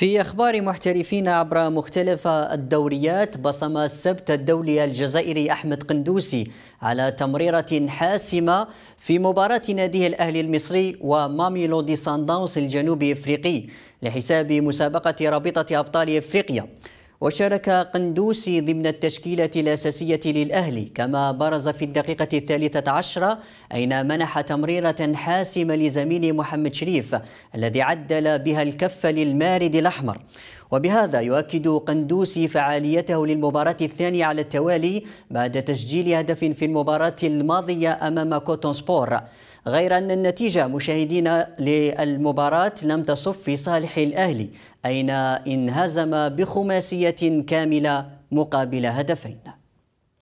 في أخبار محترفين عبر مختلف الدوريات بصم السبت الدولي الجزائري أحمد قندوسي على تمريرة حاسمة في مباراة ناديه الأهلي المصري وماميلودي سانداونس الجنوبي إفريقي لحساب مسابقة رابطة أبطال إفريقيا وشارك قندوسي ضمن التشكيلة الأساسية للأهلي كما برز في الدقيقة الثالثة عشرة أين منح تمريرة حاسمة لزميله محمد شريف الذي عدل بها الكف للمارد الأحمر وبهذا يؤكد قندوسي فعاليته للمباراة الثانية على التوالي بعد تسجيل هدف في المباراة الماضية أمام كوتون سبور غير أن النتيجة مشاهدينا للمباراة لم تصف في صالح الأهلي أين انهزم بخماسية كاملة مقابل هدفين